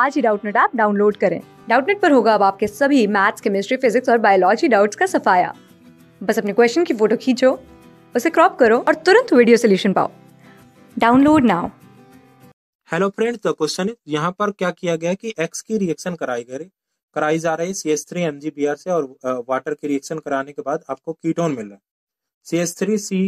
आज ही Doubtnut app download करें डाउटनेट पर होगा अब आपके सभी मैथ्स केमिस्ट्री फिजिक्स और बायोलॉजी डाउट्स का सफाया बस अपने क्वेश्चन की फोटो खींचो उसे क्रॉप करो और तुरंत वीडियो सोल्यूशन पाओ डाउनलोड नाउ हेलो फ्रेंड तो क्वेश्चन यहाँ पर क्या किया गया कि एक्स की रिएक्शन कराई गई कराई जा रही है C S three M G B R से और वाटर की रिएक्शन कराने के बाद आपको कीटोन मिल रहा है C S three C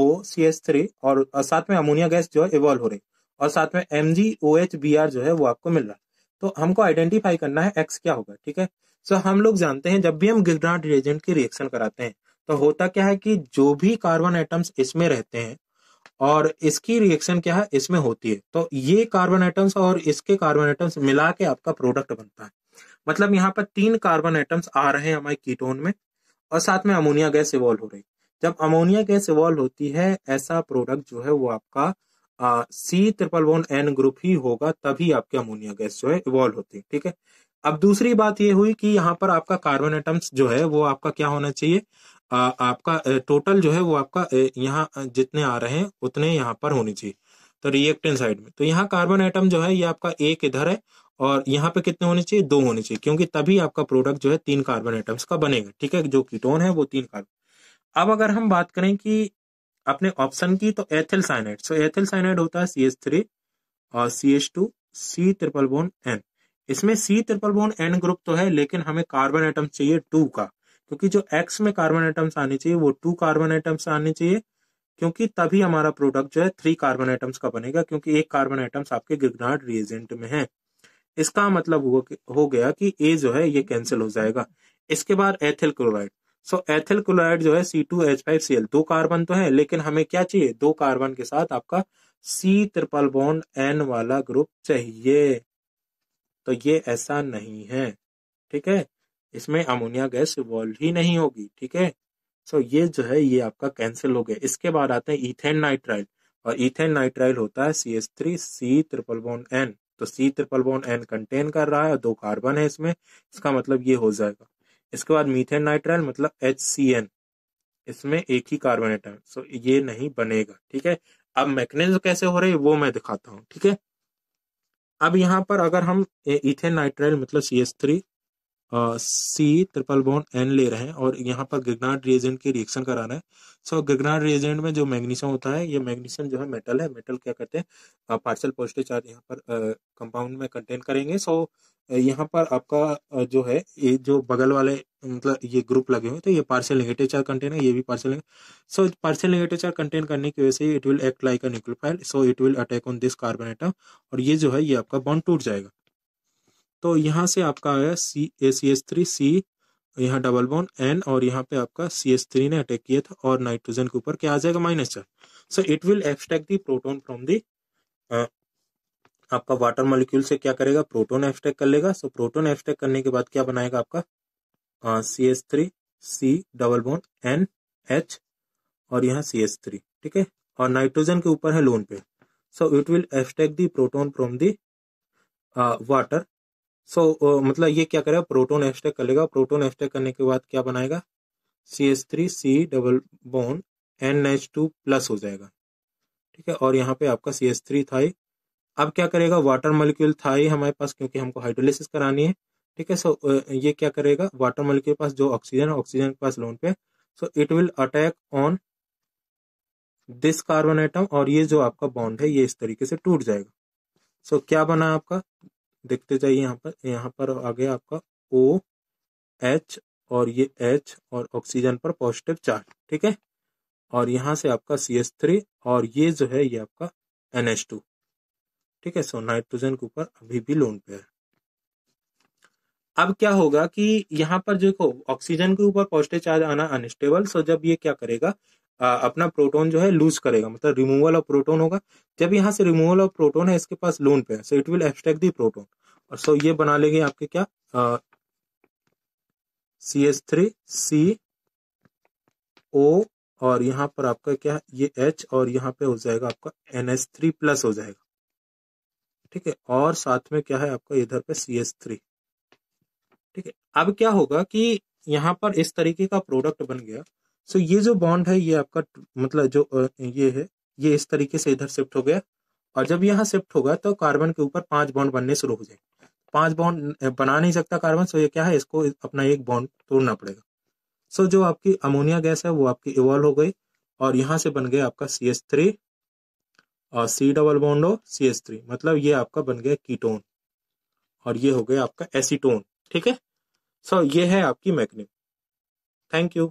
O C S three और साथ में अमोनिया गैस जो है इवॉल्व हो रही है और साथ में M G O H B R जो है वो आपको मिल रहा है तो हमको आइडेंटिफाई करना है एक्स क्या होगा ठीक है सो so, हम लोग जानते हैं जब भी हम गिग्रांट रिएजेंट की रिएक्शन कराते हैं तो होता क्या है कि जो भी कार्बन आइटम्स इसमें रहते हैं और इसकी रिएक्शन क्या है इसमें होती है तो ये कार्बन आइटम्स और इसके कार्बन आइटम्स मिला के आपका प्रोडक्ट बनता है मतलब यहाँ पर तीन कार्बन आइटम्स आ रहे हैं हमारे कीटोन में और साथ में अमोनिया गैस इवॉल्व हो रही जब अमोनिया गैस इवॉल्व होती है ऐसा प्रोडक्ट जो है वो आपका C triple one N group ही होगा तभी आपके अमोनिया गैस जो है इवॉल्व होती है ठीक है अब दूसरी बात ये हुई कि यहाँ पर आपका कार्बन एटम्स जो है वो आपका क्या होना चाहिए आ, आपका टोटल जो है वो आपका यहाँ जितने आ रहे हैं उतने यहाँ पर होने चाहिए तो रिएक्टेंट साइड में तो यहाँ कार्बन एटम जो है ये आपका एक इधर है और यहाँ पे कितने होने चाहिए दो होने चाहिए क्योंकि तभी आपका प्रोडक्ट जो है तीन कार्बन एटम्स का बनेगा ठीक है जो कीटोन है वो तीन कार्बन अब अगर हम बात करें कि आपने ऑप्शन की तो ethyl cyanide so ethyl cyanide होता है सी एच थ्री और C H two C triple bond N इसमें C triple bond N group तो है लेकिन हमें कार्बन एटम चाहिए टू का क्योंकि जो एक्स में कार्बन एटम्स आने चाहिए वो टू कार्बन एटम्स आने चाहिए क्योंकि तभी हमारा प्रोडक्ट जो है थ्री कार्बन एटम्स का बनेगा क्योंकि एक कार्बन एटम्स आपके गिग्नार्ड रिएजेंट में है इसका मतलब हो गया कि ए जो है ये कैंसिल हो जाएगा इसके बाद ethyl chloride so ethyl chloride जो है C two H five C L दो कार्बन तो है लेकिन हमें क्या चाहिए दो कार्बन के साथ आपका सी ट्रिपल बॉन्ड एन वाला ग्रुप चाहिए तो ये ऐसा नहीं है ठीक है इसमें अमोनिया गैस इवॉल्व ही नहीं होगी ठीक है सो ये जो है ये आपका कैंसिल हो गया इसके बाद आते हैं इथेन नाइट्राइल और इथेन नाइट्राइल होता है C S three C triple bond N तो C triple bond N contain कर रहा है दो कार्बन है इसमें इसका मतलब ये हो जाएगा इसके बाद मीथेन नाइट्राइल मतलब एच सी एन इसमें एक ही कार्बन आइटम सो ये नहीं बनेगा ठीक है अब मैकेनिज्म कैसे हो रही है वो मैं दिखाता हूँ ठीक है अब यहाँ पर अगर हम इथेन नाइट्राइल मतलब C S three C triple bond N ले रहे हैं और यहाँ पर गगनाड रिएजेंट के रिएक्शन कराना है सो so, गिगनाट रिएजेंट में जो मैग्नीशियम होता है ये मैग्नीशियम जो है मेटल है मेटल क्या करते हैं पार्सल पॉजिटिव चार्ज यहाँ पर कंपाउंड में कंटेन करेंगे सो so, यहाँ पर आपका जो है ये जो बगल वाले मतलब ये ग्रुप लगे हुए तो ये पार्सल नेगेटिव चार्ज कंटेन है ये भी partial so partial negative charge contain करने की वजह से it will act like a nucleophile so it will attack on this carbon atom और ये जो है ये आपका बॉन्ड टूट जाएगा तो यहाँ से आपका आया सी ए सी एस थ्री सी यहाँ डबल बोन एन और यहाँ पे आपका सी एस थ्री ने अटैक किया था और नाइट्रोजन के ऊपर क्या आ जाएगा माइनस चार so it will extract the proton from the आपका वाटर मॉलिक्यूल से क्या करेगा प्रोटोन एक्सट्रैक्ट कर लेगा सो प्रोटोन एक्सट्रैक्ट करने के बाद क्या बनाएगा आपका C S three C double bond N H और यहाँ सी एस थ्री ठीक है और नाइट्रोजन के ऊपर है lone pair so it will extract the proton from the water so so, uh, मतलब ये क्या करेगा प्रोटोन हैशटैग कर लेगा प्रोटोन हैशटैग करने के बाद क्या बनाएगा C S three C double bond N H two plus हो जाएगा ठीक है और यहाँ पे आपका सी एस थ्री था अब क्या करेगा वाटर मोलिक्यूल था हमारे पास क्योंकि हमको हाइड्रोलिसिस करानी है ठीक है सो ये क्या करेगा वाटर मोलिक्यूल के पास जो ऑक्सीजन है ऑक्सीजन के पास lone pair so it will attack on this carbon atom और ये जो आपका बॉन्ड है ये इस तरीके से टूट जाएगा सो so, क्या बना आपका देखते जाइए यहाँ पर यहाँ पर आ गया आपका ओ एच और ये एच और ऑक्सीजन पर पॉजिटिव चार्ज ठीक है और यहाँ से आपका सी एस थ्री और ये जो है ये आपका एन एच टू ठीक है सो नाइट्रोजन के ऊपर अभी भी लोन पे है अब क्या होगा कि यहाँ पर देखो ऑक्सीजन के ऊपर पॉजिटिव चार्ज आना अनस्टेबल सो जब ये क्या करेगा अपना प्रोटोन जो है लूज करेगा मतलब रिमूवल ऑफ प्रोटोन होगा जब यहाँ से रिमूवल ऑफ प्रोटोन है इसके पास lone pair so it will abstract the proton और सो ये बना लेंगे आपके क्या सी एच थ्री सी ओ और यहाँ पर आपका क्या ये एच और यहाँ पे हो जाएगा आपका एन एच थ्री प्लस हो जाएगा ठीक है और साथ में क्या है आपका इधर पे सी एच थ्री ठीक है अब क्या होगा कि यहाँ पर इस तरीके का प्रोडक्ट बन गया सो ये जो बॉन्ड है ये आपका मतलब जो ये है ये इस तरीके से इधर शिफ्ट हो गया और जब यहाँ शिफ्ट होगा तो कार्बन के ऊपर पांच बॉन्ड बनने शुरू हो जाएंगे पांच बॉन्ड बना नहीं सकता कार्बन सो ये क्या है इसको अपना एक बॉन्ड तोड़ना पड़ेगा सो जो आपकी अमोनिया गैस है वो आपकी इवॉल्व हो गई और यहाँ से बन गया आपका सी एस थ्री और सी डबल बॉन्ड हो सी एस थ्री मतलब ये आपका बन गया कीटोन और ये हो गया आपका एसीटोन ठीक है सो ये है आपकी मैकनिक थैंक यू